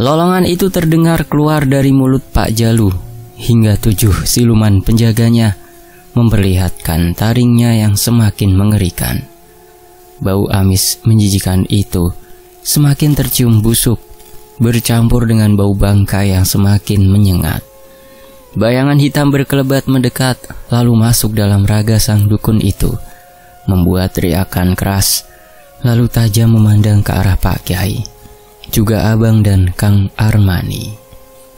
Lolongan itu terdengar keluar dari mulut Pak Jalu hingga tujuh siluman penjaganya memperlihatkan taringnya yang semakin mengerikan. Bau amis menjijikan itu semakin tercium busuk, bercampur dengan bau bangkai yang semakin menyengat. Bayangan hitam berkelebat mendekat, lalu masuk dalam raga sang dukun itu, membuat teriakan keras, lalu tajam memandang ke arah Pak Kiai juga Abang dan Kang Armani.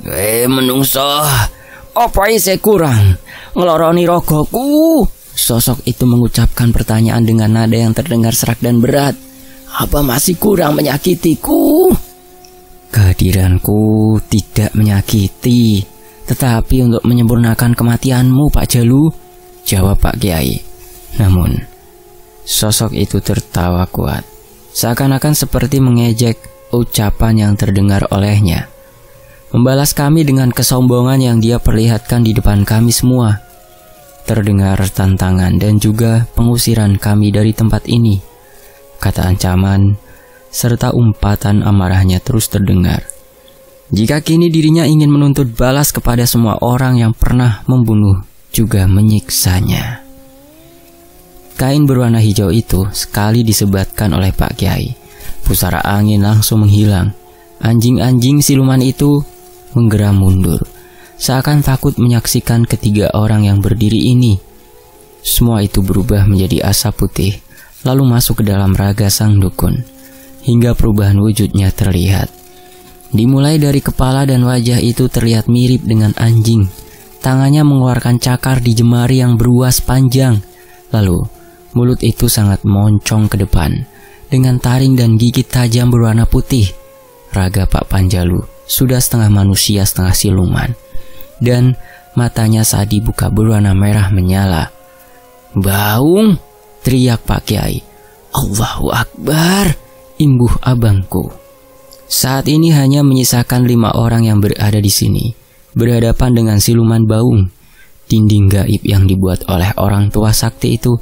Eh menungso, apa saya kurang? Ngeloroni rogoku. Sosok itu mengucapkan pertanyaan dengan nada yang terdengar serak dan berat. Apa masih kurang menyakitiku? Kehadiranku tidak menyakiti, tetapi untuk menyempurnakan kematianmu, Pak Jalu, jawab Pak Kiai. Namun, sosok itu tertawa kuat, seakan-akan seperti mengejek ucapan yang terdengar olehnya membalas kami dengan kesombongan yang dia perlihatkan di depan kami semua. Terdengar tantangan dan juga pengusiran kami dari tempat ini, kata ancaman, serta umpatan amarahnya terus terdengar. Jika kini dirinya ingin menuntut balas kepada semua orang yang pernah membunuh, juga menyiksanya. Kain berwarna hijau itu sekali disebatkan oleh Pak Kiai Pusara angin langsung menghilang. Anjing-anjing siluman itu menggeram mundur, seakan takut menyaksikan ketiga orang yang berdiri ini. Semua itu berubah menjadi asap putih, lalu masuk ke dalam raga sang dukun, hingga perubahan wujudnya terlihat. Dimulai dari kepala dan wajah itu terlihat mirip dengan anjing. Tangannya mengeluarkan cakar di jemari yang beruas panjang. Lalu, mulut itu sangat moncong ke depan dengan taring dan gigi tajam berwarna putih. Raga Pak Panjalu sudah setengah manusia setengah siluman. Dan matanya saat dibuka berwarna merah menyala. Baung! teriak Pak Kiai. Allahu Akbar! imbuh abangku. Saat ini hanya menyisakan lima orang yang berada di sini, berhadapan dengan siluman baung. Dinding gaib yang dibuat oleh orang tua sakti itu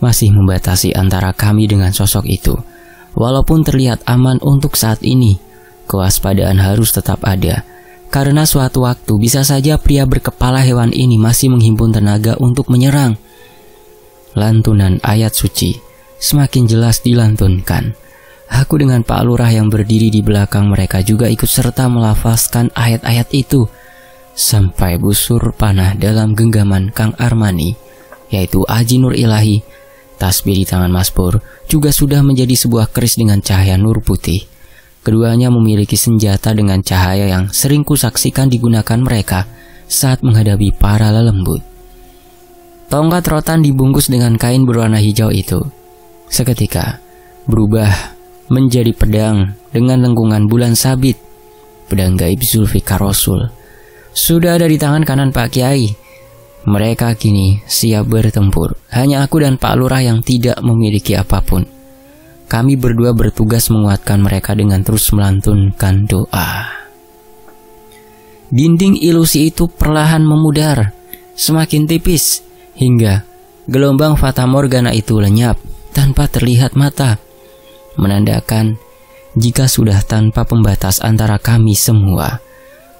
masih membatasi antara kami dengan sosok itu. Walaupun terlihat aman untuk saat ini, kewaspadaan harus tetap ada. Karena suatu waktu bisa saja pria berkepala hewan ini masih menghimpun tenaga untuk menyerang. Lantunan ayat suci semakin jelas dilantunkan. Aku dengan Pak Lurah yang berdiri di belakang mereka juga ikut serta melafazkan ayat-ayat itu sampai busur panah dalam genggaman Kang Armani, yaitu Aji Nur Ilahi Tasbih di tangan Mas juga sudah menjadi sebuah keris dengan cahaya nur putih. Keduanya memiliki senjata dengan cahaya yang sering kusaksikan digunakan mereka saat menghadapi para lelembut. Tongkat rotan dibungkus dengan kain berwarna hijau itu. Seketika, berubah menjadi pedang dengan lengkungan bulan sabit. Pedang gaib Zulfikar Rasul. Sudah ada di tangan kanan Pak Kiai, mereka kini siap bertempur. Hanya aku dan Pak Lurah yang tidak memiliki apapun. Kami berdua bertugas menguatkan mereka dengan terus melantunkan doa. Dinding ilusi itu perlahan memudar, semakin tipis, hingga gelombang Fata Morgana itu lenyap tanpa terlihat mata, menandakan jika sudah tanpa pembatas antara kami semua.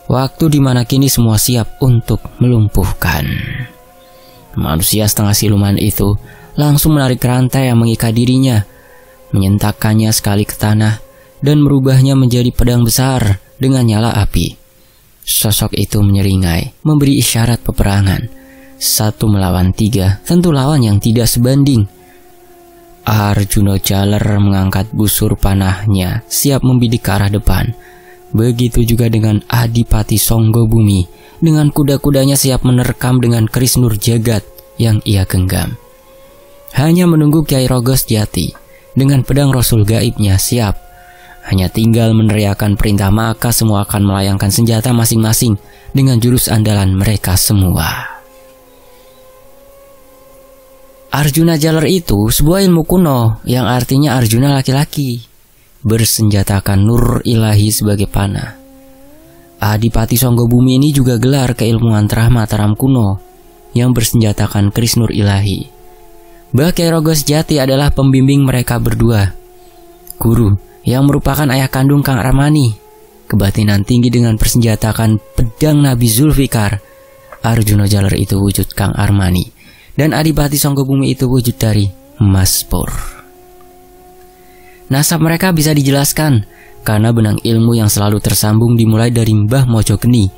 Waktu dimana kini semua siap untuk melumpuhkan. Manusia setengah siluman itu langsung menarik rantai yang mengikat dirinya, menyentakkannya sekali ke tanah, dan merubahnya menjadi pedang besar dengan nyala api. Sosok itu menyeringai, memberi isyarat peperangan. Satu melawan tiga, tentu lawan yang tidak sebanding. Arjuna Jaler mengangkat busur panahnya, siap membidik ke arah depan. Begitu juga dengan Adipati Songgo Bumi dengan kuda-kudanya siap menerkam dengan keris nur jagat yang ia genggam. Hanya menunggu Kiai Rogos Jati dengan pedang Rasul gaibnya siap. Hanya tinggal meneriakan perintah maka semua akan melayangkan senjata masing-masing dengan jurus andalan mereka semua. Arjuna Jalar itu sebuah ilmu kuno yang artinya Arjuna laki-laki bersenjatakan nur ilahi sebagai panah. Adipati Songgo ini juga gelar keilmuan terah Mataram kuno yang bersenjatakan keris nur ilahi. Mbah Rogo Sejati adalah pembimbing mereka berdua. Guru yang merupakan ayah kandung Kang Ramani, kebatinan tinggi dengan persenjatakan pedang Nabi Zulfikar, Arjuna Jalar itu wujud Kang Armani, dan Adipati Songgo itu wujud dari Maspor. Pur. Nasab mereka bisa dijelaskan karena benang ilmu yang selalu tersambung dimulai dari Mbah Mojo Geni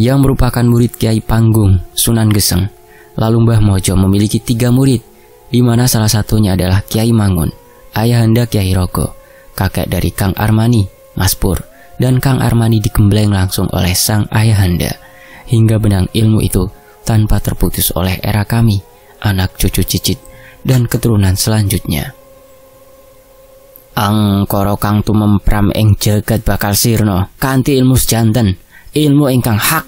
yang merupakan murid Kiai Panggung Sunan Geseng. Lalu Mbah Mojo memiliki tiga murid, di mana salah satunya adalah Kiai Mangun, ayahanda Kiai Rogo, kakek dari Kang Armani, Mas Pur, dan Kang Armani dikembleng langsung oleh sang ayahanda hingga benang ilmu itu tanpa terputus oleh era kami, anak cucu cicit, dan keturunan selanjutnya koro kang tumempram ing jagat bakal sirno, kanti ilmu sejanten ilmu ingkang hak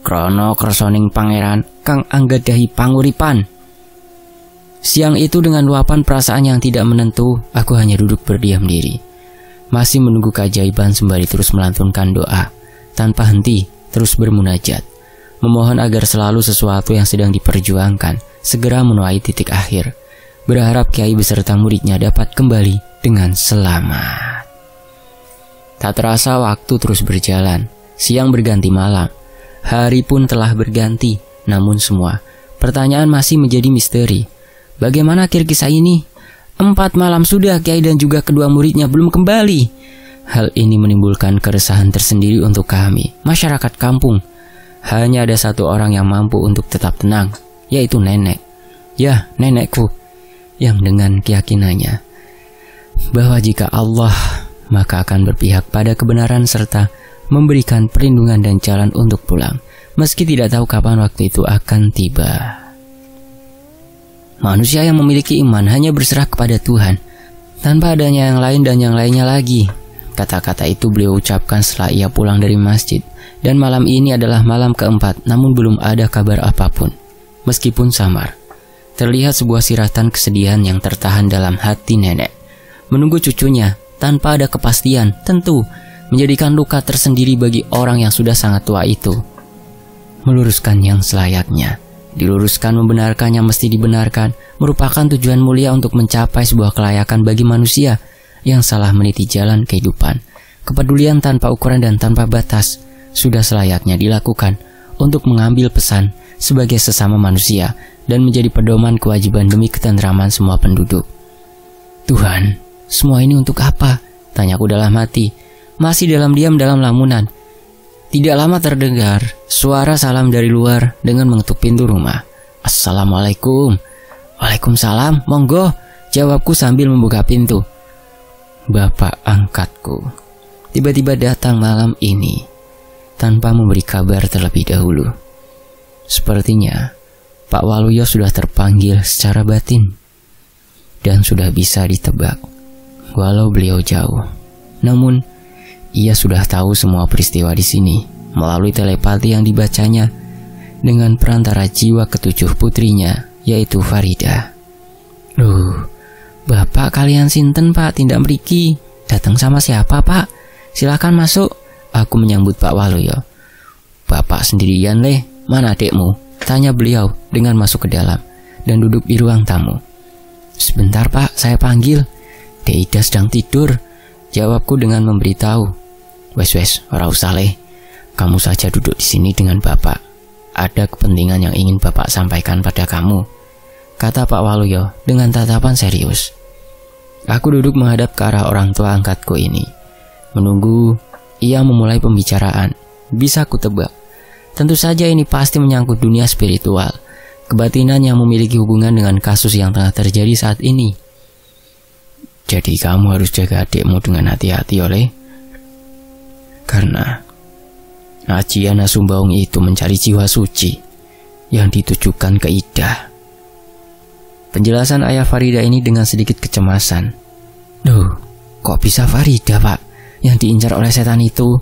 krono kersoning pangeran kang anggadahi panguripan siang itu dengan luapan perasaan yang tidak menentu aku hanya duduk berdiam diri masih menunggu keajaiban sembari terus melantunkan doa tanpa henti terus bermunajat memohon agar selalu sesuatu yang sedang diperjuangkan segera menuai titik akhir berharap kiai beserta muridnya dapat kembali dengan selamat. Tak terasa waktu terus berjalan, siang berganti malam, hari pun telah berganti, namun semua pertanyaan masih menjadi misteri. Bagaimana akhir kisah ini? Empat malam sudah Kiai dan juga kedua muridnya belum kembali. Hal ini menimbulkan keresahan tersendiri untuk kami, masyarakat kampung. Hanya ada satu orang yang mampu untuk tetap tenang, yaitu nenek. Ya, nenekku, yang dengan keyakinannya bahwa jika Allah maka akan berpihak pada kebenaran serta memberikan perlindungan dan jalan untuk pulang, meski tidak tahu kapan waktu itu akan tiba. Manusia yang memiliki iman hanya berserah kepada Tuhan, tanpa adanya yang lain dan yang lainnya lagi. Kata-kata itu beliau ucapkan setelah ia pulang dari masjid, dan malam ini adalah malam keempat, namun belum ada kabar apapun, meskipun samar. Terlihat sebuah siratan kesedihan yang tertahan dalam hati nenek menunggu cucunya tanpa ada kepastian tentu menjadikan luka tersendiri bagi orang yang sudah sangat tua itu. Meluruskan yang selayaknya, diluruskan membenarkan yang mesti dibenarkan merupakan tujuan mulia untuk mencapai sebuah kelayakan bagi manusia yang salah meniti jalan kehidupan. Kepedulian tanpa ukuran dan tanpa batas sudah selayaknya dilakukan untuk mengambil pesan sebagai sesama manusia dan menjadi pedoman kewajiban demi ketentraman semua penduduk. Tuhan semua ini untuk apa? Tanyaku dalam hati. Masih dalam diam dalam lamunan. Tidak lama terdengar suara salam dari luar dengan mengetuk pintu rumah. Assalamualaikum. Waalaikumsalam. Monggo. Jawabku sambil membuka pintu. Bapak angkatku tiba-tiba datang malam ini tanpa memberi kabar terlebih dahulu. Sepertinya Pak Waluyo sudah terpanggil secara batin dan sudah bisa ditebak walau beliau jauh. Namun, ia sudah tahu semua peristiwa di sini melalui telepati yang dibacanya dengan perantara jiwa ketujuh putrinya, yaitu Farida. Duh, bapak kalian sinten pak, tindak meriki. Datang sama siapa pak? Silahkan masuk. Aku menyambut Pak Waluyo. Ya. Bapak sendirian leh, mana adikmu? Tanya beliau dengan masuk ke dalam dan duduk di ruang tamu. Sebentar pak, saya panggil. Deida sedang tidur, jawabku dengan memberitahu. Wes wes, ora usah leh. Kamu saja duduk di sini dengan bapak. Ada kepentingan yang ingin bapak sampaikan pada kamu. Kata Pak Waluyo dengan tatapan serius. Aku duduk menghadap ke arah orang tua angkatku ini. Menunggu ia memulai pembicaraan. Bisa kutebak. Tentu saja ini pasti menyangkut dunia spiritual. Kebatinan yang memiliki hubungan dengan kasus yang tengah terjadi saat ini. Jadi kamu harus jaga adikmu dengan hati-hati oleh karena Ajiana Sumbaung itu mencari jiwa suci yang ditujukan ke Ida. Penjelasan ayah Farida ini dengan sedikit kecemasan. Duh, kok bisa Farida pak yang diincar oleh setan itu?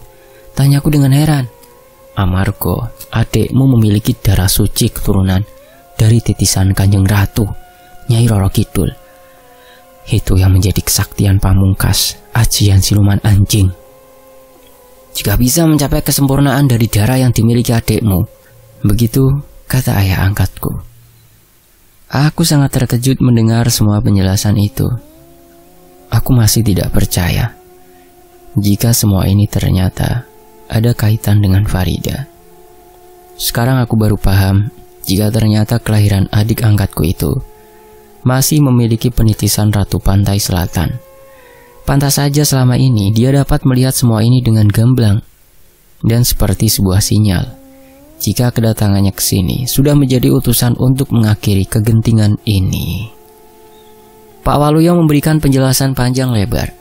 Tanyaku dengan heran. Amargo, adikmu memiliki darah suci keturunan dari titisan Kanjeng Ratu, Nyai Roro Kidul. Itu yang menjadi kesaktian pamungkas, ajian siluman anjing. Jika bisa mencapai kesempurnaan dari darah yang dimiliki adikmu, begitu kata ayah angkatku. Aku sangat terkejut mendengar semua penjelasan itu. Aku masih tidak percaya jika semua ini ternyata ada kaitan dengan Farida. Sekarang aku baru paham jika ternyata kelahiran adik angkatku itu masih memiliki penitisan Ratu Pantai Selatan. Pantas saja selama ini dia dapat melihat semua ini dengan gamblang dan seperti sebuah sinyal. Jika kedatangannya ke sini sudah menjadi utusan untuk mengakhiri kegentingan ini. Pak Waluyo memberikan penjelasan panjang lebar.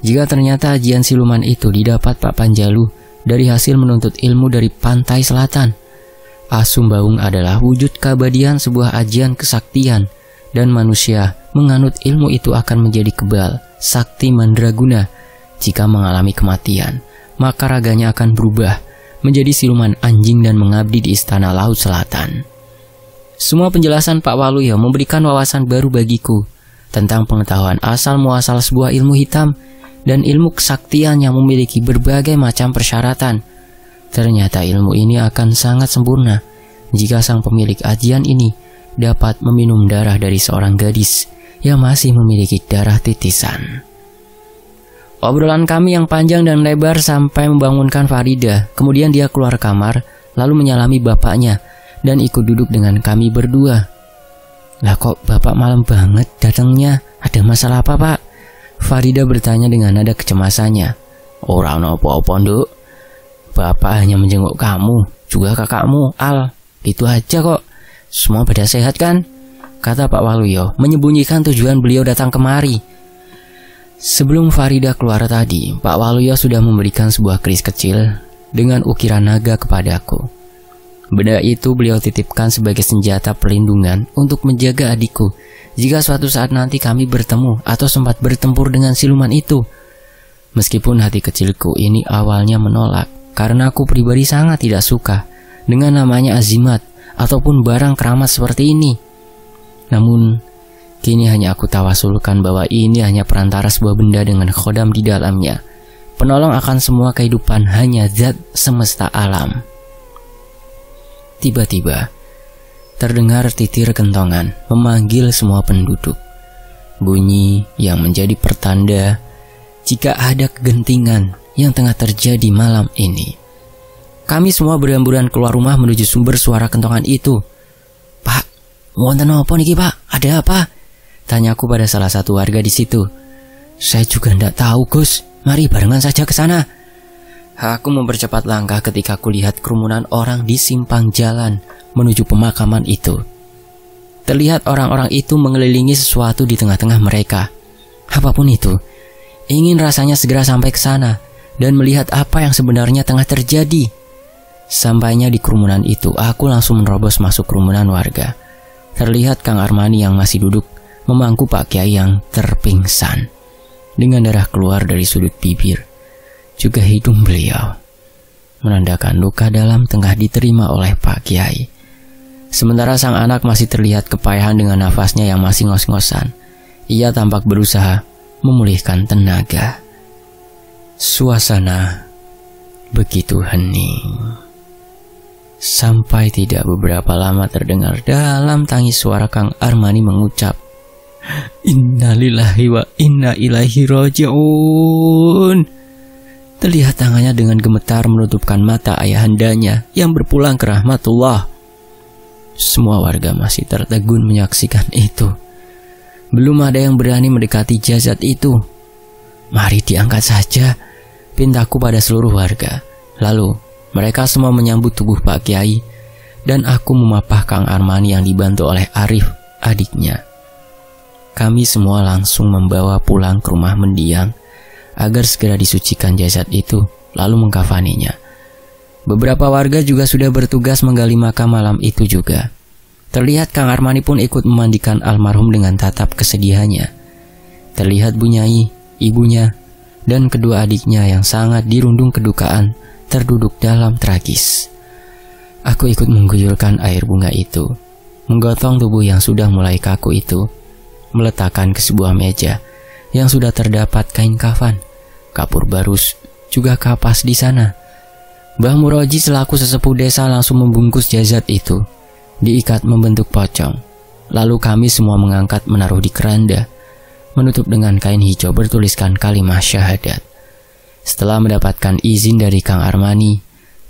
Jika ternyata ajian siluman itu didapat Pak Panjalu dari hasil menuntut ilmu dari pantai selatan, Asumbaung adalah wujud keabadian sebuah ajian kesaktian dan manusia menganut ilmu itu akan menjadi kebal, sakti mandraguna. Jika mengalami kematian, maka raganya akan berubah menjadi siluman anjing dan mengabdi di istana laut selatan. Semua penjelasan Pak Waluyo memberikan wawasan baru bagiku tentang pengetahuan asal muasal sebuah ilmu hitam dan ilmu kesaktian yang memiliki berbagai macam persyaratan. Ternyata ilmu ini akan sangat sempurna jika sang pemilik ajian ini dapat meminum darah dari seorang gadis yang masih memiliki darah titisan. Obrolan kami yang panjang dan lebar sampai membangunkan Farida. Kemudian dia keluar kamar, lalu menyalami bapaknya dan ikut duduk dengan kami berdua. Lah kok bapak malam banget datangnya? Ada masalah apa pak? Farida bertanya dengan nada kecemasannya. Orang apa-apa nduk. Bapak hanya menjenguk kamu, juga kakakmu, Al. Itu aja kok. Semua pada sehat kan? Kata Pak Waluyo, menyembunyikan tujuan beliau datang kemari. Sebelum Farida keluar tadi, Pak Waluyo sudah memberikan sebuah keris kecil dengan ukiran naga kepadaku. Benda itu beliau titipkan sebagai senjata perlindungan untuk menjaga adikku jika suatu saat nanti kami bertemu atau sempat bertempur dengan siluman itu. Meskipun hati kecilku ini awalnya menolak, karena aku pribadi sangat tidak suka dengan namanya azimat ataupun barang keramat seperti ini. Namun, kini hanya aku tawasulkan bahwa ini hanya perantara sebuah benda dengan khodam di dalamnya. Penolong akan semua kehidupan hanya zat semesta alam. Tiba-tiba, terdengar titir kentongan memanggil semua penduduk. Bunyi yang menjadi pertanda jika ada kegentingan yang tengah terjadi malam ini. Kami semua berhamburan keluar rumah menuju sumber suara kentongan itu. Pak, wonten apa niki pak? Ada apa? Tanyaku pada salah satu warga di situ. Saya juga ndak tahu Gus. Mari barengan saja ke sana. Aku mempercepat langkah ketika kulihat kerumunan orang di simpang jalan menuju pemakaman itu. Terlihat orang-orang itu mengelilingi sesuatu di tengah-tengah mereka. Apapun itu, ingin rasanya segera sampai ke sana dan melihat apa yang sebenarnya tengah terjadi. Sampainya di kerumunan itu, aku langsung menerobos masuk kerumunan warga. Terlihat Kang Armani yang masih duduk memangku Pak Kiai yang terpingsan dengan darah keluar dari sudut bibir, juga hidung beliau menandakan luka dalam tengah diterima oleh Pak Kiai. Sementara sang anak masih terlihat kepayahan dengan nafasnya yang masih ngos-ngosan. Ia tampak berusaha memulihkan tenaga. Suasana begitu hening. Sampai tidak beberapa lama terdengar dalam tangis suara Kang Armani mengucap, Innalillahi wa inna ilahi roji'un. Terlihat tangannya dengan gemetar menutupkan mata ayahandanya yang berpulang ke rahmatullah. Semua warga masih tertegun menyaksikan itu. Belum ada yang berani mendekati jasad itu. Mari diangkat saja, pintaku pada seluruh warga. Lalu mereka semua menyambut tubuh Pak Kiai dan aku memapah Kang Armani yang dibantu oleh Arif, adiknya. Kami semua langsung membawa pulang ke rumah mendiang agar segera disucikan jasad itu lalu mengkafaninya. Beberapa warga juga sudah bertugas menggali makam malam itu juga. Terlihat Kang Armani pun ikut memandikan almarhum dengan tatap kesedihannya. Terlihat Bunyai, ibunya, dan kedua adiknya yang sangat dirundung kedukaan terduduk dalam tragis. Aku ikut mengguyurkan air bunga itu, menggotong tubuh yang sudah mulai kaku itu, meletakkan ke sebuah meja yang sudah terdapat kain kafan, kapur barus, juga kapas di sana. Mbah Muroji selaku sesepuh desa langsung membungkus jasad itu, diikat membentuk pocong. Lalu kami semua mengangkat menaruh di keranda, menutup dengan kain hijau bertuliskan kalimat syahadat. Setelah mendapatkan izin dari Kang Armani,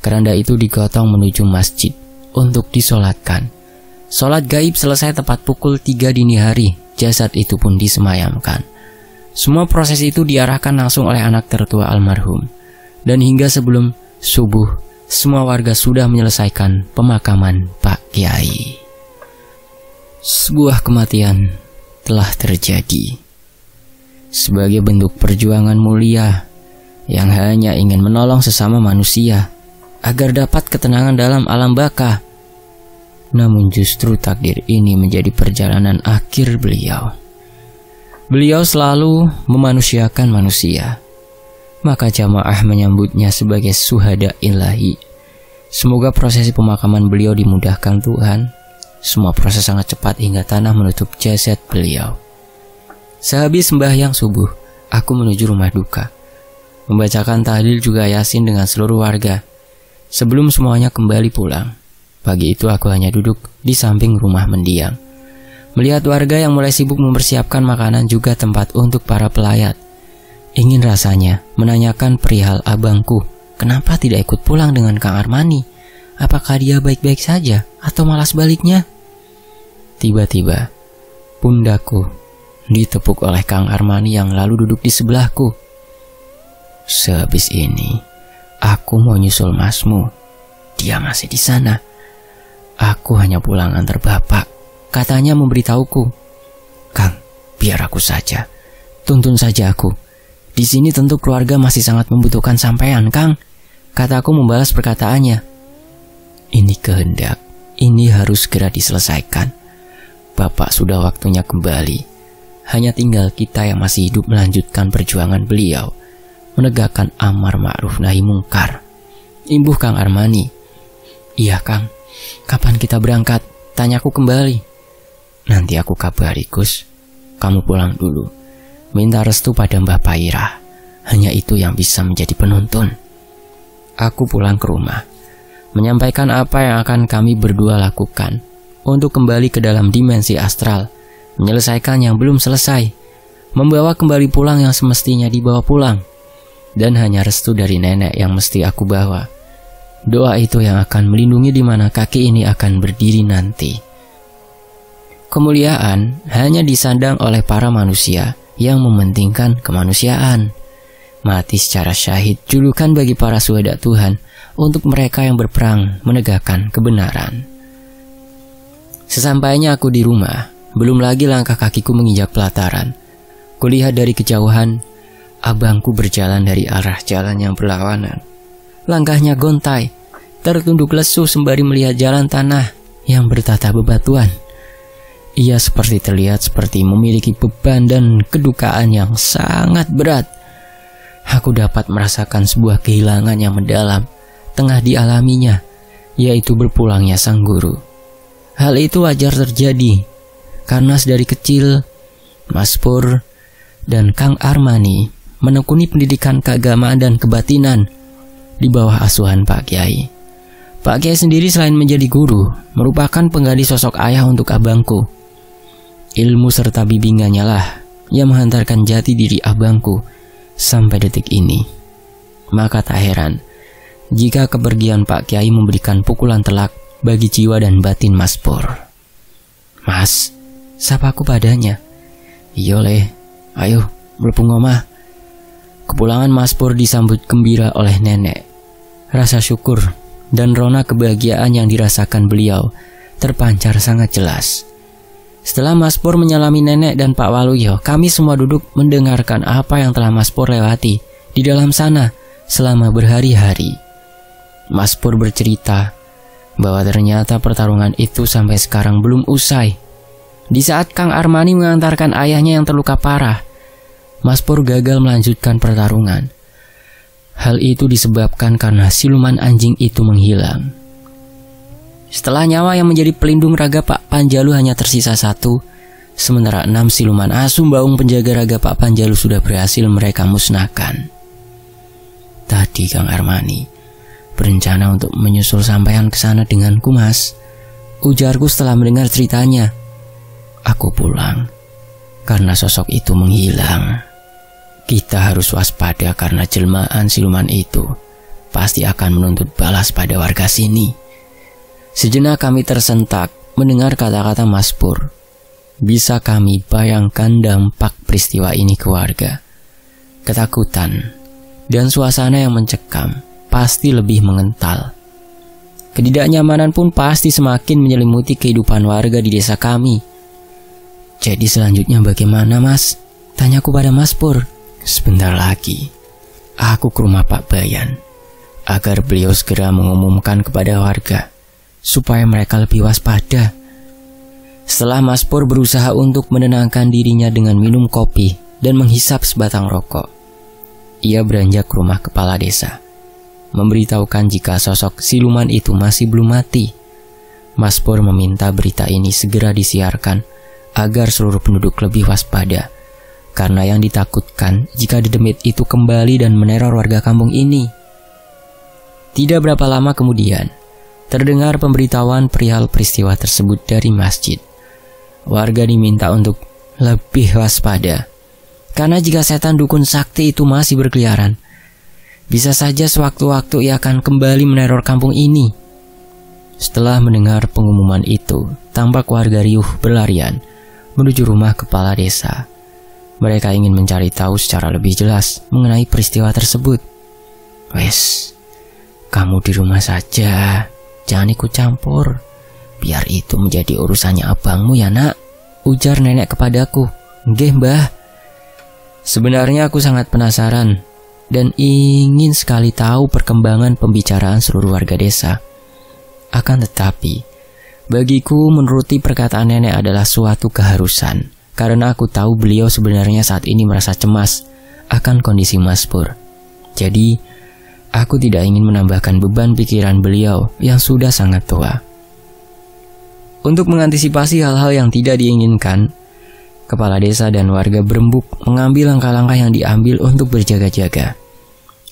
keranda itu digotong menuju masjid untuk disolatkan. Solat gaib selesai tepat pukul 3 dini hari, jasad itu pun disemayamkan. Semua proses itu diarahkan langsung oleh anak tertua almarhum. Dan hingga sebelum subuh, semua warga sudah menyelesaikan pemakaman Pak Kiai. Sebuah kematian telah terjadi. Sebagai bentuk perjuangan mulia, yang hanya ingin menolong sesama manusia agar dapat ketenangan dalam alam baka. Namun justru takdir ini menjadi perjalanan akhir beliau. Beliau selalu memanusiakan manusia. Maka jamaah menyambutnya sebagai suhada ilahi. Semoga prosesi pemakaman beliau dimudahkan Tuhan. Semua proses sangat cepat hingga tanah menutup jasad beliau. Sehabis sembahyang subuh, aku menuju rumah duka membacakan tahlil juga yasin dengan seluruh warga. Sebelum semuanya kembali pulang, pagi itu aku hanya duduk di samping rumah mendiang. Melihat warga yang mulai sibuk mempersiapkan makanan juga tempat untuk para pelayat. Ingin rasanya menanyakan perihal abangku, kenapa tidak ikut pulang dengan Kang Armani? Apakah dia baik-baik saja atau malas baliknya? Tiba-tiba, pundaku ditepuk oleh Kang Armani yang lalu duduk di sebelahku. Sehabis ini, aku mau nyusul masmu. Dia masih di sana. Aku hanya pulang antar bapak. Katanya memberitahuku. Kang, biar aku saja. Tuntun saja aku. Di sini tentu keluarga masih sangat membutuhkan sampean, Kang. Kataku membalas perkataannya. Ini kehendak. Ini harus segera diselesaikan. Bapak sudah waktunya kembali. Hanya tinggal kita yang masih hidup melanjutkan perjuangan beliau menegakkan amar ma'ruf nahi mungkar. Imbuh Kang Armani. Iya Kang, kapan kita berangkat? Tanyaku kembali. Nanti aku kabari Gus, kamu pulang dulu. Minta restu pada Mbah Paira. Hanya itu yang bisa menjadi penuntun. Aku pulang ke rumah, menyampaikan apa yang akan kami berdua lakukan untuk kembali ke dalam dimensi astral, menyelesaikan yang belum selesai, membawa kembali pulang yang semestinya dibawa pulang dan hanya restu dari nenek yang mesti aku bawa. Doa itu yang akan melindungi di mana kaki ini akan berdiri nanti. Kemuliaan hanya disandang oleh para manusia yang mementingkan kemanusiaan. Mati secara syahid julukan bagi para suhada Tuhan untuk mereka yang berperang menegakkan kebenaran. Sesampainya aku di rumah, belum lagi langkah kakiku menginjak pelataran. Kulihat dari kejauhan Abangku berjalan dari arah jalan yang berlawanan. Langkahnya gontai, tertunduk lesu sembari melihat jalan tanah yang bertata bebatuan. Ia seperti terlihat seperti memiliki beban dan kedukaan yang sangat berat. Aku dapat merasakan sebuah kehilangan yang mendalam tengah dialaminya, yaitu berpulangnya sang guru. Hal itu wajar terjadi karena dari kecil Mas Pur dan Kang Armani menekuni pendidikan keagamaan dan kebatinan di bawah asuhan Pak Kiai. Pak Kiai sendiri selain menjadi guru, merupakan penggali sosok ayah untuk abangku. Ilmu serta bimbingannya lah yang menghantarkan jati diri abangku sampai detik ini. Maka tak heran jika kepergian Pak Kiai memberikan pukulan telak bagi jiwa dan batin Mas Pur. Mas, sapaku padanya. Iya leh, ayo melepung omah. Kepulangan Mas Pur disambut gembira oleh nenek. Rasa syukur dan rona kebahagiaan yang dirasakan beliau terpancar sangat jelas. Setelah Mas Pur menyalami nenek dan Pak Waluyo, kami semua duduk mendengarkan apa yang telah Mas Pur lewati di dalam sana selama berhari-hari. Mas Pur bercerita bahwa ternyata pertarungan itu sampai sekarang belum usai. Di saat Kang Armani mengantarkan ayahnya yang terluka parah Mas Pur gagal melanjutkan pertarungan. Hal itu disebabkan karena siluman anjing itu menghilang. Setelah nyawa yang menjadi pelindung raga Pak Panjalu hanya tersisa satu, sementara enam siluman asu baung penjaga raga Pak Panjalu sudah berhasil mereka musnahkan. Tadi Kang Armani berencana untuk menyusul sampaian ke sana dengan kumas. Ujarku setelah mendengar ceritanya. Aku pulang karena sosok itu menghilang. Kita harus waspada karena jelmaan siluman itu pasti akan menuntut balas pada warga sini. Sejenak kami tersentak mendengar kata-kata Mas Pur. Bisa kami bayangkan dampak peristiwa ini ke warga. Ketakutan dan suasana yang mencekam pasti lebih mengental. Ketidaknyamanan pun pasti semakin menyelimuti kehidupan warga di desa kami. Jadi selanjutnya bagaimana mas? Tanyaku pada Mas Pur. Sebentar lagi, aku ke rumah Pak Bayan agar beliau segera mengumumkan kepada warga supaya mereka lebih waspada. Setelah Mas Pur berusaha untuk menenangkan dirinya dengan minum kopi dan menghisap sebatang rokok, ia beranjak ke rumah kepala desa, memberitahukan jika sosok siluman itu masih belum mati. Mas Pur meminta berita ini segera disiarkan agar seluruh penduduk lebih waspada karena yang ditakutkan jika dedemit itu kembali dan meneror warga kampung ini. Tidak berapa lama kemudian, terdengar pemberitahuan perihal peristiwa tersebut dari masjid. Warga diminta untuk lebih waspada. Karena jika setan dukun sakti itu masih berkeliaran, bisa saja sewaktu-waktu ia akan kembali meneror kampung ini. Setelah mendengar pengumuman itu, tampak warga riuh berlarian menuju rumah kepala desa. Mereka ingin mencari tahu secara lebih jelas mengenai peristiwa tersebut. Wes, kamu di rumah saja, jangan ikut campur. Biar itu menjadi urusannya abangmu ya nak, ujar nenek kepadaku. Gembah. mbah, sebenarnya aku sangat penasaran dan ingin sekali tahu perkembangan pembicaraan seluruh warga desa. Akan tetapi, bagiku menuruti perkataan nenek adalah suatu keharusan karena aku tahu beliau sebenarnya saat ini merasa cemas akan kondisi Mas Pur. Jadi, aku tidak ingin menambahkan beban pikiran beliau yang sudah sangat tua. Untuk mengantisipasi hal-hal yang tidak diinginkan, kepala desa dan warga berembuk mengambil langkah-langkah yang diambil untuk berjaga-jaga.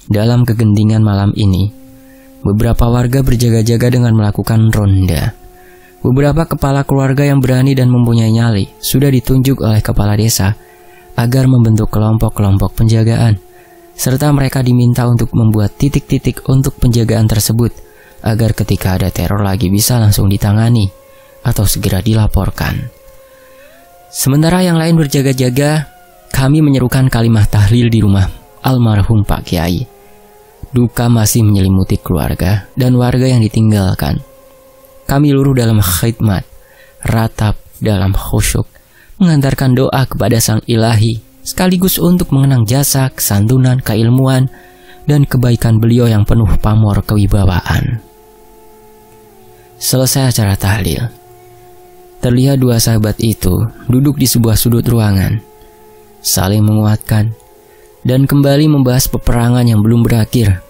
Dalam kegentingan malam ini, beberapa warga berjaga-jaga dengan melakukan ronda. Beberapa kepala keluarga yang berani dan mempunyai nyali sudah ditunjuk oleh kepala desa agar membentuk kelompok-kelompok penjagaan, serta mereka diminta untuk membuat titik-titik untuk penjagaan tersebut agar ketika ada teror lagi bisa langsung ditangani atau segera dilaporkan. Sementara yang lain berjaga-jaga, kami menyerukan kalimat tahlil di rumah almarhum Pak Kiai. Duka masih menyelimuti keluarga dan warga yang ditinggalkan. Kami luruh dalam khidmat, ratap dalam khusyuk, mengantarkan doa kepada Sang Ilahi, sekaligus untuk mengenang jasa, kesantunan, keilmuan, dan kebaikan beliau yang penuh pamor kewibawaan. Selesai acara tahlil, terlihat dua sahabat itu duduk di sebuah sudut ruangan, saling menguatkan, dan kembali membahas peperangan yang belum berakhir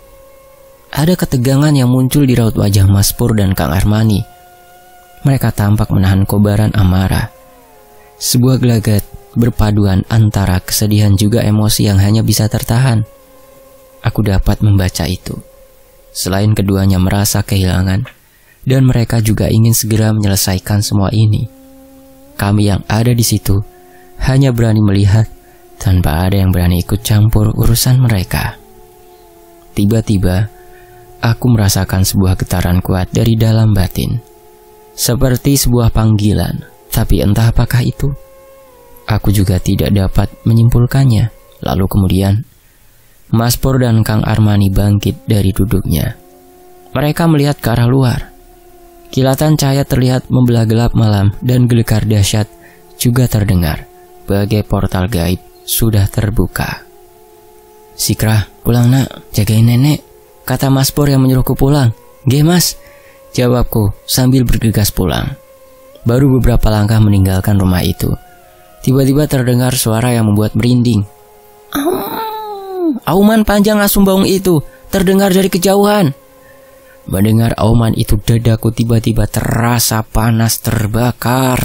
ada ketegangan yang muncul di raut wajah Mas Pur dan Kang Armani. Mereka tampak menahan kobaran amarah. Sebuah gelagat berpaduan antara kesedihan juga emosi yang hanya bisa tertahan. Aku dapat membaca itu. Selain keduanya merasa kehilangan, dan mereka juga ingin segera menyelesaikan semua ini. Kami yang ada di situ hanya berani melihat tanpa ada yang berani ikut campur urusan mereka. Tiba-tiba, aku merasakan sebuah getaran kuat dari dalam batin. Seperti sebuah panggilan, tapi entah apakah itu. Aku juga tidak dapat menyimpulkannya. Lalu kemudian, Mas Pur dan Kang Armani bangkit dari duduknya. Mereka melihat ke arah luar. Kilatan cahaya terlihat membelah gelap malam dan gelekar dahsyat juga terdengar. Bagai portal gaib sudah terbuka. Sikrah, pulang nak, jagain nenek kata Mas Pur yang menyuruhku pulang. Gih mas, jawabku sambil bergegas pulang. Baru beberapa langkah meninggalkan rumah itu. Tiba-tiba terdengar suara yang membuat merinding. Auman panjang baung itu terdengar dari kejauhan. Mendengar auman itu dadaku tiba-tiba terasa panas terbakar.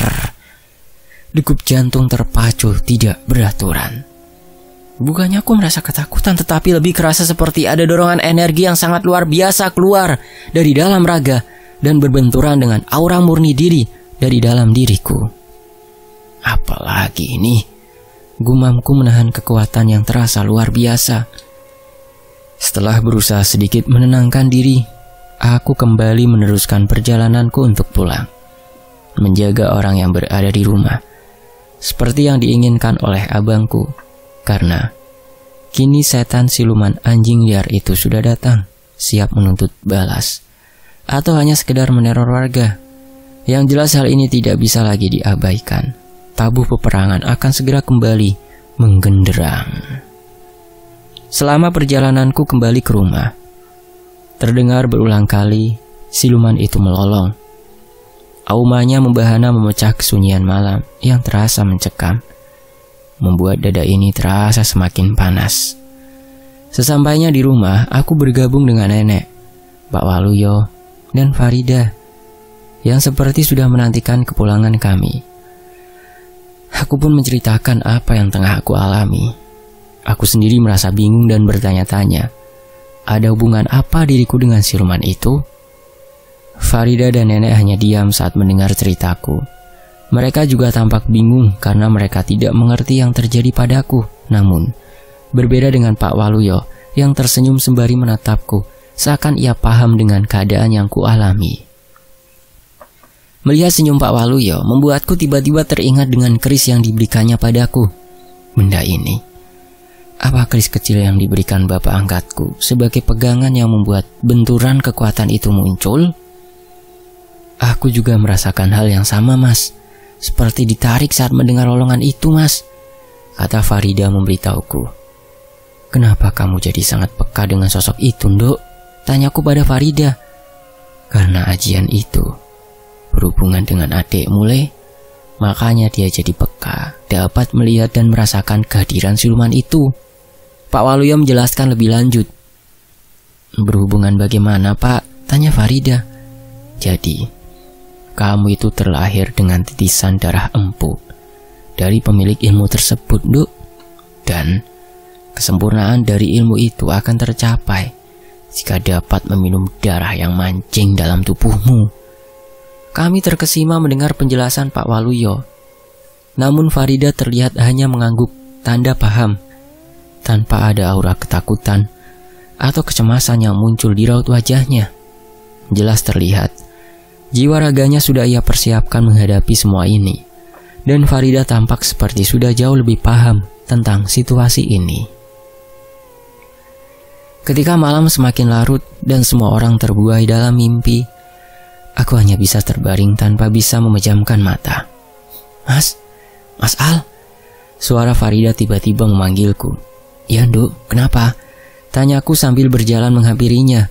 Degup jantung terpacu tidak beraturan. Bukannya aku merasa ketakutan tetapi lebih kerasa seperti ada dorongan energi yang sangat luar biasa keluar dari dalam raga dan berbenturan dengan aura murni diri dari dalam diriku. Apalagi ini, gumamku menahan kekuatan yang terasa luar biasa. Setelah berusaha sedikit menenangkan diri, aku kembali meneruskan perjalananku untuk pulang. Menjaga orang yang berada di rumah. Seperti yang diinginkan oleh abangku karena kini setan siluman anjing liar itu sudah datang, siap menuntut balas. Atau hanya sekedar meneror warga. Yang jelas hal ini tidak bisa lagi diabaikan. Tabuh peperangan akan segera kembali menggenderang. Selama perjalananku kembali ke rumah, terdengar berulang kali siluman itu melolong. Aumanya membahana memecah kesunyian malam yang terasa mencekam membuat dada ini terasa semakin panas. Sesampainya di rumah, aku bergabung dengan nenek, Pak Waluyo, dan Farida, yang seperti sudah menantikan kepulangan kami. Aku pun menceritakan apa yang tengah aku alami. Aku sendiri merasa bingung dan bertanya-tanya, ada hubungan apa diriku dengan siluman itu? Farida dan nenek hanya diam saat mendengar ceritaku. Mereka juga tampak bingung karena mereka tidak mengerti yang terjadi padaku. Namun, berbeda dengan Pak Waluyo yang tersenyum sembari menatapku, seakan ia paham dengan keadaan yang kualami. Melihat senyum Pak Waluyo membuatku tiba-tiba teringat dengan keris yang diberikannya padaku. Benda ini, apa keris kecil yang diberikan bapak angkatku sebagai pegangan yang membuat benturan kekuatan itu muncul? Aku juga merasakan hal yang sama, Mas. Seperti ditarik saat mendengar lolongan itu, Mas. Kata Farida memberitahuku. Kenapa kamu jadi sangat peka dengan sosok itu, Nduk? Tanyaku pada Farida. Karena ajian itu berhubungan dengan adik mulai, makanya dia jadi peka, dapat melihat dan merasakan kehadiran siluman itu. Pak Waluyo menjelaskan lebih lanjut. Berhubungan bagaimana, Pak? Tanya Farida. Jadi, kamu itu terlahir dengan titisan darah empuk dari pemilik ilmu tersebut, Duk. Dan kesempurnaan dari ilmu itu akan tercapai jika dapat meminum darah yang mancing dalam tubuhmu. Kami terkesima mendengar penjelasan Pak Waluyo. Namun Farida terlihat hanya mengangguk tanda paham tanpa ada aura ketakutan atau kecemasan yang muncul di raut wajahnya. Jelas terlihat Jiwa raganya sudah ia persiapkan menghadapi semua ini. Dan Farida tampak seperti sudah jauh lebih paham tentang situasi ini. Ketika malam semakin larut dan semua orang terbuai dalam mimpi, aku hanya bisa terbaring tanpa bisa memejamkan mata. Mas, Mas Al, suara Farida tiba-tiba memanggilku. Ya, Nduk, kenapa? Tanyaku sambil berjalan menghampirinya.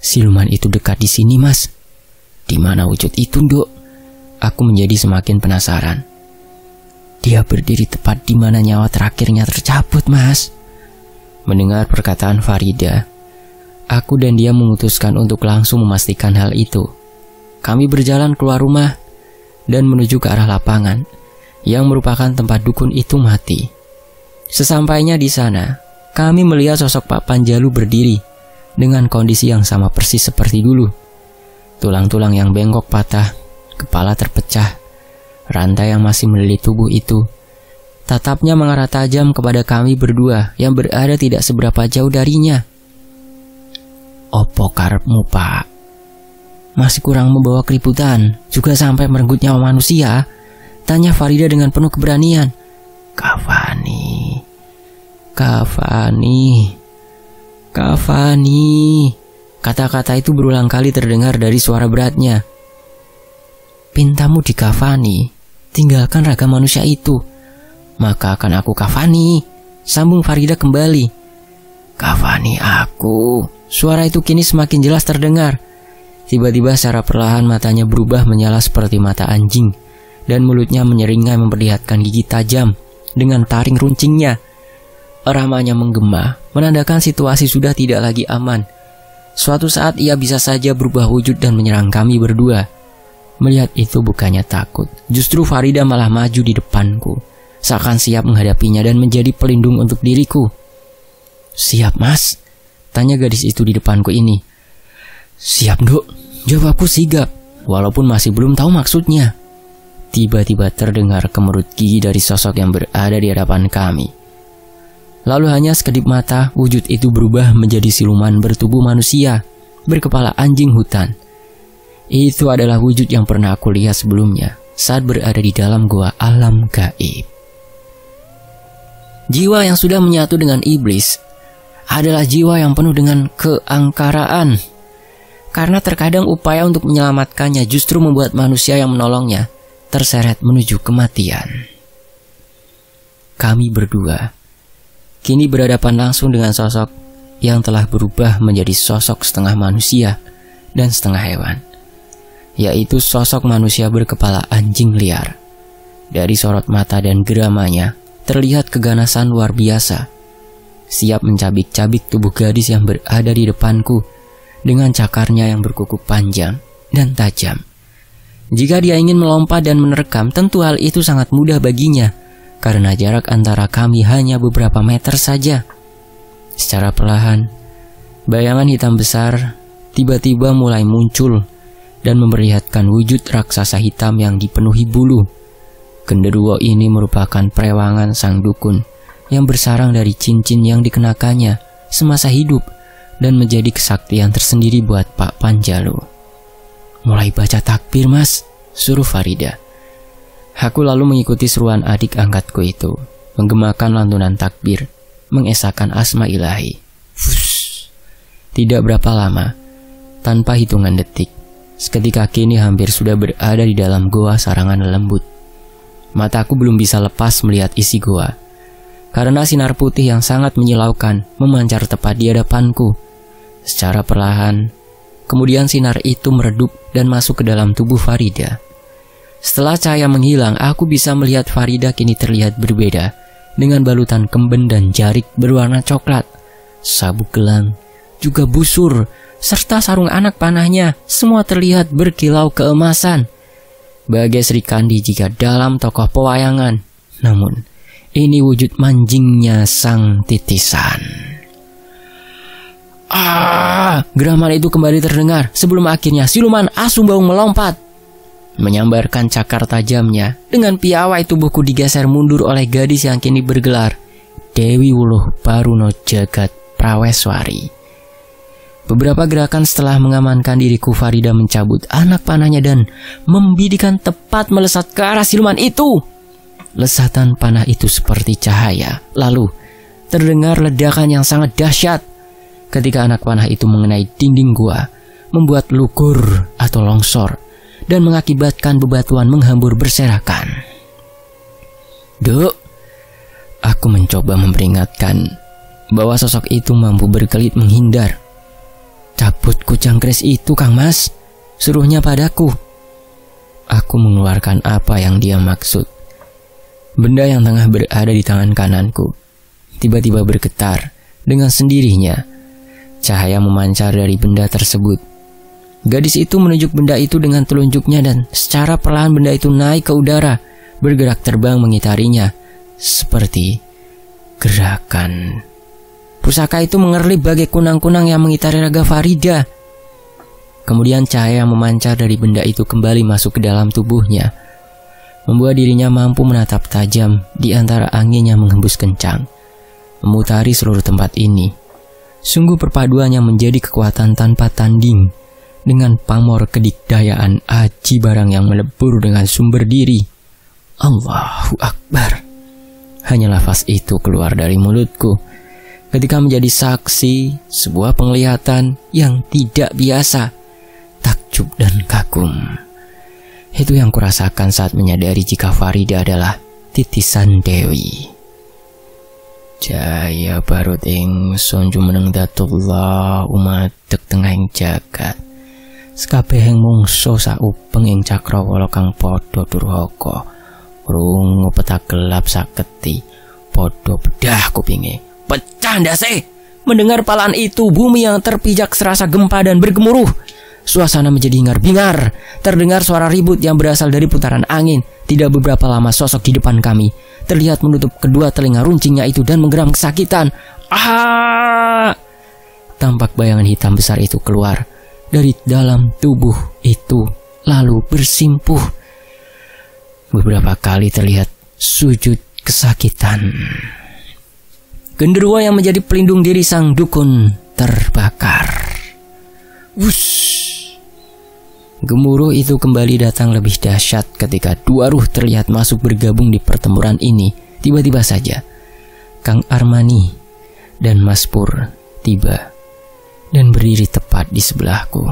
Siluman itu dekat di sini, Mas. Di mana wujud itu, Dok? Aku menjadi semakin penasaran. Dia berdiri tepat di mana nyawa terakhirnya tercabut, Mas. Mendengar perkataan Farida, aku dan dia memutuskan untuk langsung memastikan hal itu. Kami berjalan keluar rumah dan menuju ke arah lapangan yang merupakan tempat dukun itu mati. Sesampainya di sana, kami melihat sosok Pak Panjalu berdiri dengan kondisi yang sama persis seperti dulu. Tulang-tulang yang bengkok patah, kepala terpecah, rantai yang masih melilit tubuh itu. Tatapnya mengarah tajam kepada kami berdua yang berada tidak seberapa jauh darinya. Opo karepmu pak? Masih kurang membawa keributan, juga sampai merenggut nyawa manusia? Tanya Farida dengan penuh keberanian. Kavani, Kavani, Kavani. Kata-kata itu berulang kali terdengar dari suara beratnya. Pintamu dikafani, tinggalkan raga manusia itu. Maka akan aku kafani, sambung Farida kembali. Kafani aku. Suara itu kini semakin jelas terdengar. Tiba-tiba secara perlahan matanya berubah menyala seperti mata anjing dan mulutnya menyeringai memperlihatkan gigi tajam dengan taring runcingnya. Ramanya menggema, menandakan situasi sudah tidak lagi aman. Suatu saat ia bisa saja berubah wujud dan menyerang kami berdua. Melihat itu bukannya takut, justru Farida malah maju di depanku. Seakan siap menghadapinya dan menjadi pelindung untuk diriku. Siap mas? Tanya gadis itu di depanku ini. Siap dok, jawabku sigap, walaupun masih belum tahu maksudnya. Tiba-tiba terdengar kemerut gigi dari sosok yang berada di hadapan kami. Lalu hanya sekedip mata, wujud itu berubah menjadi siluman bertubuh manusia, berkepala anjing hutan. Itu adalah wujud yang pernah aku lihat sebelumnya saat berada di dalam gua alam gaib. Jiwa yang sudah menyatu dengan iblis adalah jiwa yang penuh dengan keangkaraan. Karena terkadang upaya untuk menyelamatkannya justru membuat manusia yang menolongnya terseret menuju kematian. Kami berdua kini berhadapan langsung dengan sosok yang telah berubah menjadi sosok setengah manusia dan setengah hewan, yaitu sosok manusia berkepala anjing liar. Dari sorot mata dan geramanya, terlihat keganasan luar biasa. Siap mencabik-cabik tubuh gadis yang berada di depanku dengan cakarnya yang berkuku panjang dan tajam. Jika dia ingin melompat dan menerkam, tentu hal itu sangat mudah baginya karena jarak antara kami hanya beberapa meter saja. Secara perlahan, bayangan hitam besar tiba-tiba mulai muncul dan memperlihatkan wujud raksasa hitam yang dipenuhi bulu. Genderuwo ini merupakan perewangan sang dukun yang bersarang dari cincin yang dikenakannya semasa hidup dan menjadi kesaktian tersendiri buat Pak Panjalu. Mulai baca takbir mas, suruh Farida. Aku lalu mengikuti seruan adik angkatku itu, menggemakan lantunan takbir, mengesahkan asma ilahi. Fush. Tidak berapa lama, tanpa hitungan detik, seketika kini hampir sudah berada di dalam goa sarangan lembut. Mataku belum bisa lepas melihat isi goa, karena sinar putih yang sangat menyilaukan memancar tepat di hadapanku. Secara perlahan, kemudian sinar itu meredup dan masuk ke dalam tubuh Farida. Setelah cahaya menghilang, aku bisa melihat Farida kini terlihat berbeda dengan balutan kemben dan jarik berwarna coklat, sabuk gelang, juga busur, serta sarung anak panahnya semua terlihat berkilau keemasan. Bagai Sri Kandi jika dalam tokoh pewayangan. Namun, ini wujud manjingnya sang titisan. Ah! Geraman itu kembali terdengar sebelum akhirnya siluman Asumbaung melompat menyambarkan cakar tajamnya. Dengan piawai tubuhku digeser mundur oleh gadis yang kini bergelar Dewi Wuluh Baruno Jagat Praweswari. Beberapa gerakan setelah mengamankan diriku Farida mencabut anak panahnya dan membidikan tepat melesat ke arah siluman itu. Lesatan panah itu seperti cahaya. Lalu terdengar ledakan yang sangat dahsyat ketika anak panah itu mengenai dinding gua, membuat lukur atau longsor dan mengakibatkan bebatuan menghambur berserakan. Duk, aku mencoba memperingatkan bahwa sosok itu mampu berkelit menghindar. Cabut kucang keris itu, Kang Mas, suruhnya padaku. Aku mengeluarkan apa yang dia maksud. Benda yang tengah berada di tangan kananku tiba-tiba bergetar dengan sendirinya. Cahaya memancar dari benda tersebut Gadis itu menunjuk benda itu dengan telunjuknya dan secara perlahan benda itu naik ke udara, bergerak terbang mengitarinya, seperti gerakan. Pusaka itu mengerlip bagai kunang-kunang yang mengitari raga Farida. Kemudian cahaya yang memancar dari benda itu kembali masuk ke dalam tubuhnya, membuat dirinya mampu menatap tajam di antara angin yang menghembus kencang, memutari seluruh tempat ini. Sungguh perpaduan yang menjadi kekuatan tanpa tanding dengan pamor kedikdayaan aji barang yang melebur dengan sumber diri. Allahu Akbar. Hanya lafaz itu keluar dari mulutku ketika menjadi saksi sebuah penglihatan yang tidak biasa. Takjub dan kagum. Itu yang kurasakan saat menyadari jika Farida adalah titisan Dewi. Jaya barut ing jumeneng datullah umat tengah yang jagat mungso mungsuh saubeng ing cakrawala kang padha durhaka. Rungu peta gelap saketi, padha bedah kupinge. Pecah ndase. Mendengar palaan itu, bumi yang terpijak serasa gempa dan bergemuruh. Suasana menjadi hingar-bingar. Terdengar suara ribut yang berasal dari putaran angin. Tidak beberapa lama sosok di depan kami terlihat menutup kedua telinga runcingnya itu dan menggeram kesakitan. Ah! Tampak bayangan hitam besar itu keluar dari dalam tubuh itu lalu bersimpuh. Beberapa kali terlihat sujud kesakitan. Genderuwo yang menjadi pelindung diri sang dukun terbakar. Wush. Gemuruh itu kembali datang lebih dahsyat ketika dua ruh terlihat masuk bergabung di pertempuran ini. Tiba-tiba saja, Kang Armani dan Mas Pur tiba dan berdiri tepat di sebelahku.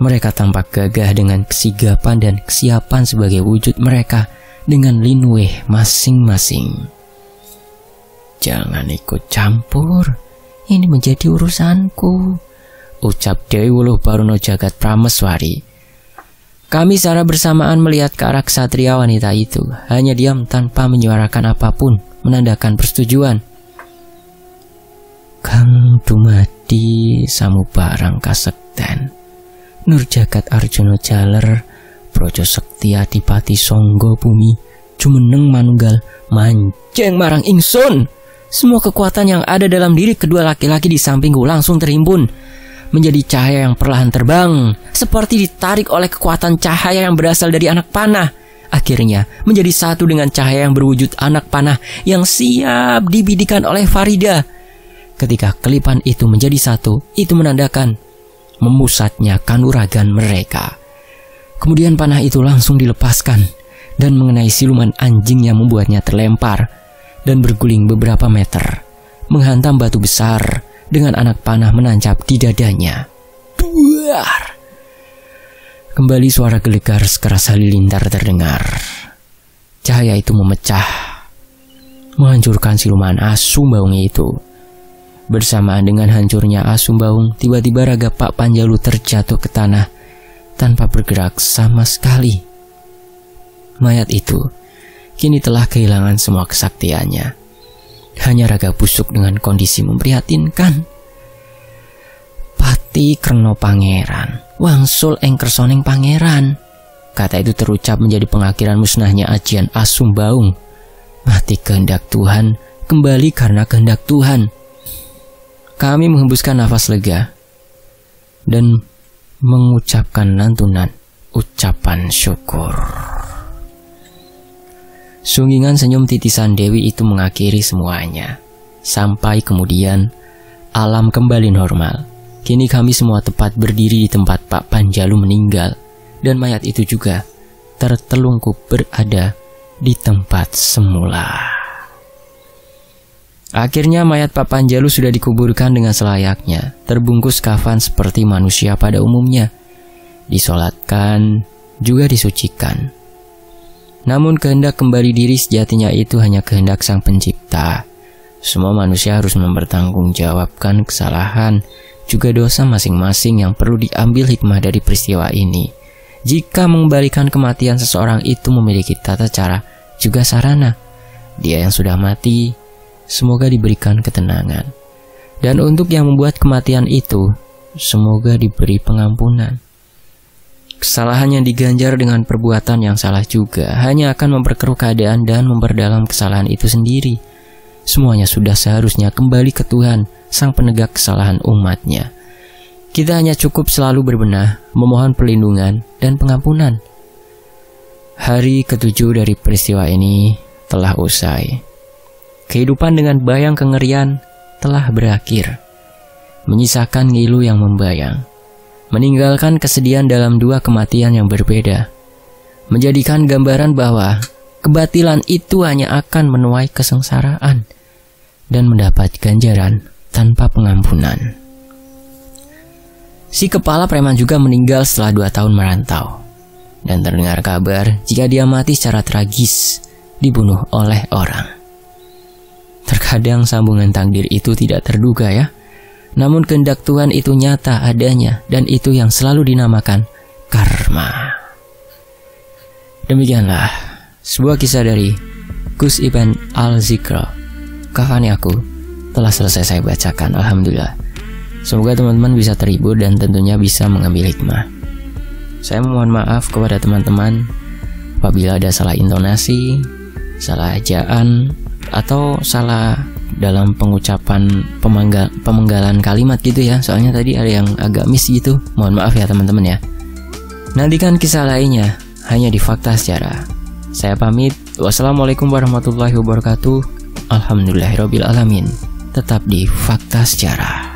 Mereka tampak gagah dengan kesigapan dan kesiapan sebagai wujud mereka dengan linweh masing-masing. Jangan ikut campur, ini menjadi urusanku, ucap Dewi Wuluh Baruno Jagat Prameswari. Kami secara bersamaan melihat ke arah kesatria wanita itu, hanya diam tanpa menyuarakan apapun, menandakan persetujuan. Kang dumadi samubarang kasekten Nur jagat Arjuna jaler Projo sekti adipati songgo bumi Jumeneng manunggal manjeng marang ingsun Semua kekuatan yang ada dalam diri kedua laki-laki di sampingku langsung terhimpun Menjadi cahaya yang perlahan terbang Seperti ditarik oleh kekuatan cahaya yang berasal dari anak panah Akhirnya menjadi satu dengan cahaya yang berwujud anak panah Yang siap dibidikan oleh Farida Ketika kelipan itu menjadi satu, itu menandakan memusatnya kanuragan mereka. Kemudian panah itu langsung dilepaskan dan mengenai siluman anjing yang membuatnya terlempar dan berguling beberapa meter, menghantam batu besar dengan anak panah menancap di dadanya. Duar! Kembali suara gelegar sekeras halilintar terdengar. Cahaya itu memecah, menghancurkan siluman asu baungi itu. Bersamaan dengan hancurnya Asumbaung, tiba-tiba raga Pak Panjalu terjatuh ke tanah tanpa bergerak sama sekali. Mayat itu kini telah kehilangan semua kesaktiannya. Hanya raga busuk dengan kondisi memprihatinkan. Pati Kerno Pangeran, wangsul engkersoning Pangeran. Kata itu terucap menjadi pengakhiran musnahnya ajian Asumbaung. Mati kehendak Tuhan, kembali karena kehendak Tuhan. Kami menghembuskan nafas lega dan mengucapkan lantunan ucapan syukur. Sungingan senyum titisan Dewi itu mengakhiri semuanya. Sampai kemudian alam kembali normal. Kini kami semua tepat berdiri di tempat Pak Panjalu meninggal dan mayat itu juga tertelungkup berada di tempat semula. Akhirnya mayat Pak Panjalu sudah dikuburkan dengan selayaknya, terbungkus kafan seperti manusia pada umumnya. Disolatkan, juga disucikan. Namun kehendak kembali diri sejatinya itu hanya kehendak sang pencipta. Semua manusia harus mempertanggungjawabkan kesalahan, juga dosa masing-masing yang perlu diambil hikmah dari peristiwa ini. Jika mengembalikan kematian seseorang itu memiliki tata cara, juga sarana. Dia yang sudah mati semoga diberikan ketenangan. Dan untuk yang membuat kematian itu, semoga diberi pengampunan. Kesalahan yang diganjar dengan perbuatan yang salah juga hanya akan memperkeruh keadaan dan memperdalam kesalahan itu sendiri. Semuanya sudah seharusnya kembali ke Tuhan, sang penegak kesalahan umatnya. Kita hanya cukup selalu berbenah, memohon perlindungan dan pengampunan. Hari ketujuh dari peristiwa ini telah usai. Kehidupan dengan bayang kengerian telah berakhir, menyisakan ngilu yang membayang, meninggalkan kesedihan dalam dua kematian yang berbeda, menjadikan gambaran bahwa kebatilan itu hanya akan menuai kesengsaraan dan mendapat ganjaran tanpa pengampunan. Si kepala preman juga meninggal setelah dua tahun merantau dan terdengar kabar jika dia mati secara tragis dibunuh oleh orang. Terkadang sambungan takdir itu tidak terduga ya. Namun kehendak Tuhan itu nyata adanya dan itu yang selalu dinamakan karma. Demikianlah sebuah kisah dari Gus Iban al Zikro. Kafani aku telah selesai saya bacakan alhamdulillah. Semoga teman-teman bisa terhibur dan tentunya bisa mengambil hikmah. Saya mohon maaf kepada teman-teman apabila ada salah intonasi, salah ajaan atau salah dalam pengucapan pemanggal, pemenggalan kalimat gitu ya soalnya tadi ada yang agak miss gitu mohon maaf ya teman-teman ya nantikan kisah lainnya hanya di fakta sejarah saya pamit wassalamualaikum warahmatullahi wabarakatuh alhamdulillahirobbilalamin tetap di fakta sejarah